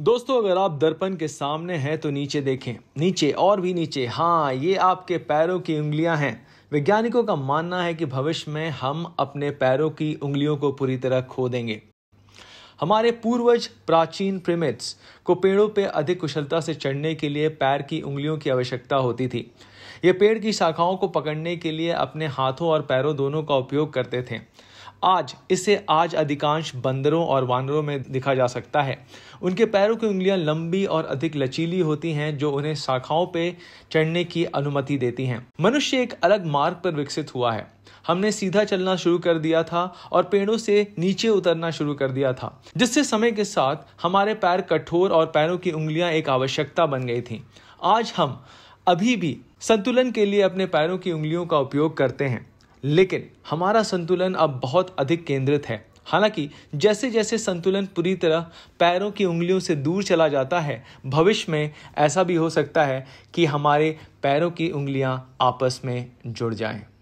दोस्तों अगर आप दर्पण के सामने हैं तो नीचे देखें नीचे और भी नीचे हाँ ये आपके पैरों की उंगलियां हैं वैज्ञानिकों का मानना है कि भविष्य में हम अपने पैरों की उंगलियों को पूरी तरह खो देंगे हमारे पूर्वज प्राचीन प्रिमेट्स को पेड़ों पर पे अधिक कुशलता से चढ़ने के लिए पैर की उंगलियों की आवश्यकता होती थी ये पेड़ की शाखाओं को पकड़ने के लिए अपने हाथों और पैरों दोनों का उपयोग करते थे आज इसे आज अधिकांश बंदरों और वानरों में देखा जा सकता है उनके पैरों की उंगलियां लंबी और अधिक लचीली होती हैं जो उन्हें शाखाओं पर चढ़ने की अनुमति देती हैं मनुष्य एक अलग मार्ग पर विकसित हुआ है हमने सीधा चलना शुरू कर दिया था और पेड़ों से नीचे उतरना शुरू कर दिया था जिससे समय के साथ हमारे पैर कठोर और पैरों की उंगलियां एक आवश्यकता बन गई थी आज हम अभी भी संतुलन के लिए अपने पैरों की उंगलियों का उपयोग करते हैं लेकिन हमारा संतुलन अब बहुत अधिक केंद्रित है हालांकि जैसे जैसे संतुलन पूरी तरह पैरों की उंगलियों से दूर चला जाता है भविष्य में ऐसा भी हो सकता है कि हमारे पैरों की उंगलियां आपस में जुड़ जाएं।